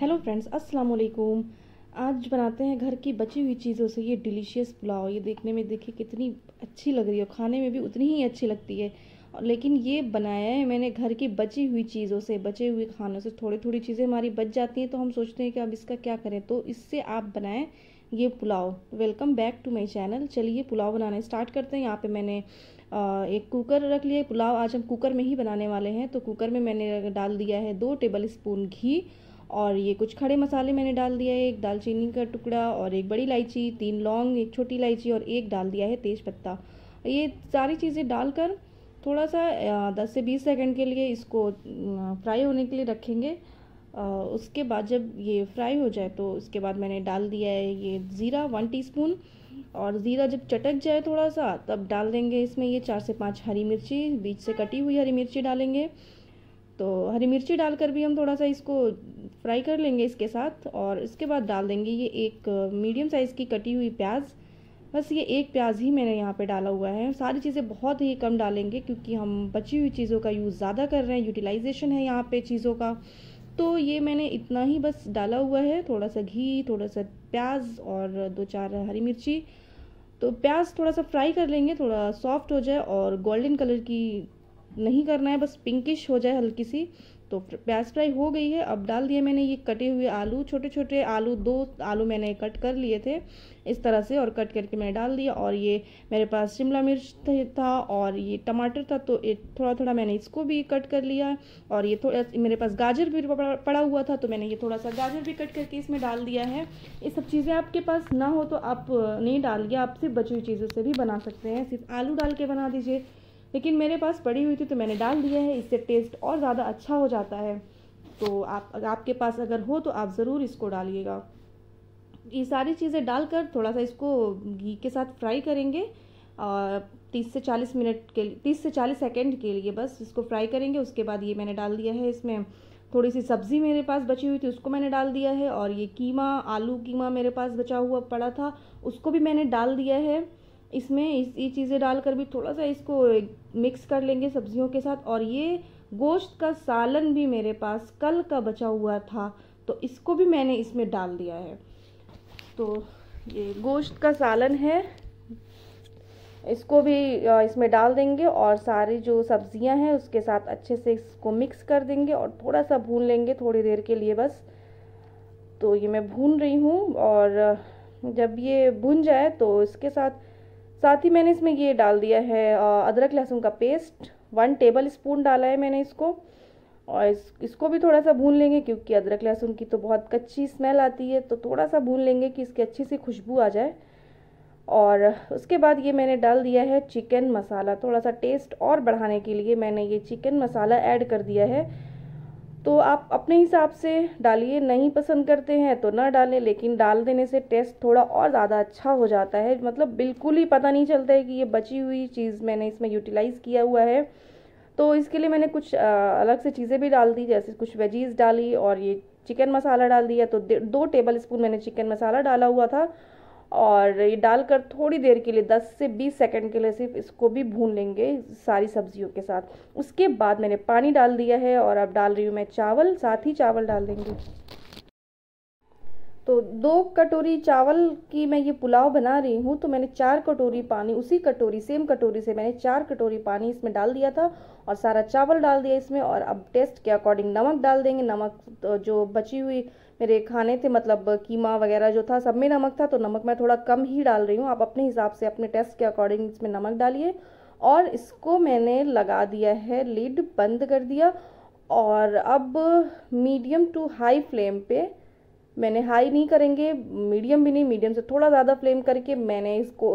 hello friends अस्सलाम वालेकुम आज बनाते हैं घर की बची हुई चीज़ों से ये डिलीशियस पुलाव ये देखने में देखिए कितनी अच्छी लग रही है खाने में भी उतनी ही अच्छी लगती है और लेकिन ये बनाया है मैंने घर की बची हुई चीज़ों से बचे हुए खानों से थोड़ी थोड़ी चीज़ें हमारी बच जाती हैं तो हम सोचते हैं कि अब इसका क्या करें तो इससे आप बनाएं ये pulao welcome back to my channel चलिए पुलाव बनाने स्टार्ट करते हैं यहाँ पे मैंने एक कुकर रख लिया पुलाव आज हम कुकर में ही बनाने वाले हैं तो कुकर में मैंने डाल दिया है दो टेबल स्पून घी और ये कुछ खड़े मसाले मैंने डाल दिया है एक दालचीनी का टुकड़ा और एक बड़ी इलायची तीन लौंग एक छोटी इलायची और एक डाल दिया है तेज़ पत्ता ये सारी चीज़ें डालकर थोड़ा सा दस से बीस सेकंड के लिए इसको फ्राई होने के लिए रखेंगे उसके बाद जब ये फ्राई हो जाए तो उसके बाद मैंने डाल दिया है ये ज़ीरा वन टी और ज़ीरा जब चटक जाए थोड़ा सा तब डाल देंगे इसमें ये चार से पांच हरी मिर्ची बीच से कटी हुई हरी मिर्ची डालेंगे तो हरी मिर्ची डालकर भी हम थोड़ा सा इसको फ्राई कर लेंगे इसके साथ और इसके बाद डाल देंगे ये एक मीडियम साइज़ की कटी हुई प्याज बस ये एक प्याज ही मैंने यहाँ पे डाला हुआ है सारी चीज़ें बहुत ही कम डालेंगे क्योंकि हम बची हुई चीज़ों का यूज़ ज़्यादा कर रहे हैं यूटिलाइजेशन है यहाँ पे चीज़ों का तो ये मैंने इतना ही बस डाला हुआ है थोड़ा सा घी थोड़ा सा प्याज और दो चार हरी मिर्ची तो प्याज थोड़ा सा फ्राई कर लेंगे थोड़ा सॉफ्ट हो जाए और गोल्डन कलर की नहीं करना है बस पिंकिश हो जाए हल्की सी तो प्याज फ्राई हो गई है अब डाल दिया मैंने ये कटे हुए आलू छोटे छोटे आलू दो आलू मैंने कट कर लिए थे इस तरह से और कट करके मैंने डाल दिया और ये मेरे पास शिमला मिर्च था और ये टमाटर था तो ये थोड़ा थोड़ा मैंने इसको भी कट कर लिया और ये थोड़ा मेरे पास गाजर भी पड़ा हुआ था तो मैंने ये थोड़ा सा गाजर भी कट करके इसमें डाल दिया है ये सब चीज़ें आपके पास ना हो तो आप नहीं डाल दिया आप सिर्फ बची हुई चीज़ों से भी बना सकते हैं सिर्फ आलू डाल के बना दीजिए लेकिन मेरे पास पड़ी हुई थी तो मैंने डाल दिया है इससे टेस्ट और ज़्यादा अच्छा हो जाता है तो आप आपके पास अगर हो तो आप ज़रूर इसको डालिएगा ये सारी चीज़ें डालकर थोड़ा सा इसको घी के साथ फ्राई करेंगे और तीस से चालीस मिनट के लिए तीस से चालीस सेकेंड के लिए बस इसको फ्राई करेंगे उसके बाद ये मैंने डाल दिया है इसमें थोड़ी सी सब्ज़ी मेरे पास बची हुई थी उसको मैंने डाल दिया है और ये कीमा आलू कीमा मेरे पास बचा हुआ पड़ा था उसको भी मैंने डाल दिया है इसमें इस ये चीज़ें डालकर भी थोड़ा सा इसको मिक्स कर लेंगे सब्जियों के साथ और ये गोश्त का सालन भी मेरे पास कल का बचा हुआ था तो इसको भी मैंने इसमें डाल दिया है तो ये गोश्त का सालन है इसको भी इसमें डाल देंगे और सारी जो सब्जियां हैं उसके साथ अच्छे से इसको मिक्स कर देंगे और थोड़ा सा भून लेंगे थोड़ी देर के लिए बस तो ये मैं भून रही हूँ और जब ये भुन जाए तो इसके साथ साथ ही मैंने इसमें ये डाल दिया है अदरक लहसुन का पेस्ट वन टेबल स्पून डाला है मैंने इसको और इस, इसको भी थोड़ा सा भून लेंगे क्योंकि अदरक लहसुन की तो बहुत कच्ची स्मेल आती है तो थोड़ा सा भून लेंगे कि इसकी अच्छी सी खुशबू आ जाए और उसके बाद ये मैंने डाल दिया है चिकन मसाला थोड़ा सा टेस्ट और बढ़ाने के लिए मैंने ये चिकन मसाला ऐड कर दिया है तो आप अपने हिसाब से डालिए नहीं पसंद करते हैं तो ना डालें लेकिन डाल देने से टेस्ट थोड़ा और ज़्यादा अच्छा हो जाता है मतलब बिल्कुल ही पता नहीं चलता है कि ये बची हुई चीज़ मैंने इसमें यूटिलाइज़ किया हुआ है तो इसके लिए मैंने कुछ आ, अलग से चीज़ें भी डाल दी जैसे कुछ वेजीज़ डाली और ये चिकन मसाला डाल दिया तो दो टेबल स्पून मैंने चिकन मसाला डाला हुआ था और ये डालकर थोड़ी देर के लिए 10 से 20 सेकंड के लिए सिर्फ इसको भी भून लेंगे सारी सब्जियों के साथ उसके बाद मैंने पानी डाल दिया है और अब डाल रही हूँ मैं चावल साथ ही चावल डाल देंगे तो दो कटोरी चावल की मैं ये पुलाव बना रही हूँ तो मैंने चार कटोरी पानी उसी कटोरी सेम कटोरी से मैंने चार कटोरी पानी इसमें डाल दिया था और सारा चावल डाल दिया इसमें और अब टेस्ट के अकॉर्डिंग नमक डाल देंगे नमक तो जो बची हुई मेरे खाने थे मतलब कीमा वगैरह जो था सब में नमक था तो नमक मैं थोड़ा कम ही डाल रही हूँ आप अपने हिसाब से अपने टेस्ट के अकॉर्डिंग इसमें नमक डालिए और इसको मैंने लगा दिया है लिड बंद कर दिया और अब मीडियम टू हाई फ्लेम पे मैंने हाई नहीं करेंगे मीडियम भी नहीं मीडियम से थोड़ा ज़्यादा फ्लेम करके मैंने इसको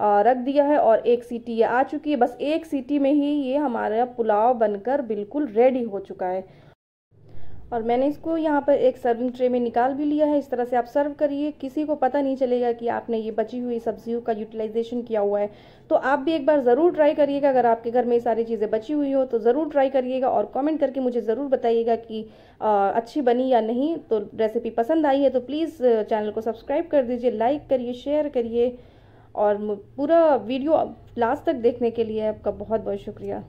रख दिया है और एक सीटी ये आ चुकी है बस एक सीटी में ही ये हमारा पुलाव बनकर बिल्कुल रेडी हो चुका है और मैंने इसको यहाँ पर एक सर्विंग ट्रे में निकाल भी लिया है इस तरह से आप सर्व करिए किसी को पता नहीं चलेगा कि आपने ये बची हुई सब्जियों का यूटिलाइजेशन किया हुआ है तो आप भी एक बार ज़रूर ट्राई करिएगा अगर आपके घर में ये सारी चीज़ें बची हुई हो तो ज़रूर ट्राई करिएगा और कमेंट करके मुझे ज़रूर बताइएगा कि आ, अच्छी बनी या नहीं तो रेसिपी पसंद आई है तो प्लीज़ चैनल को सब्सक्राइब कर दीजिए लाइक करिए शेयर करिए और पूरा वीडियो लास्ट तक देखने के लिए आपका बहुत बहुत शुक्रिया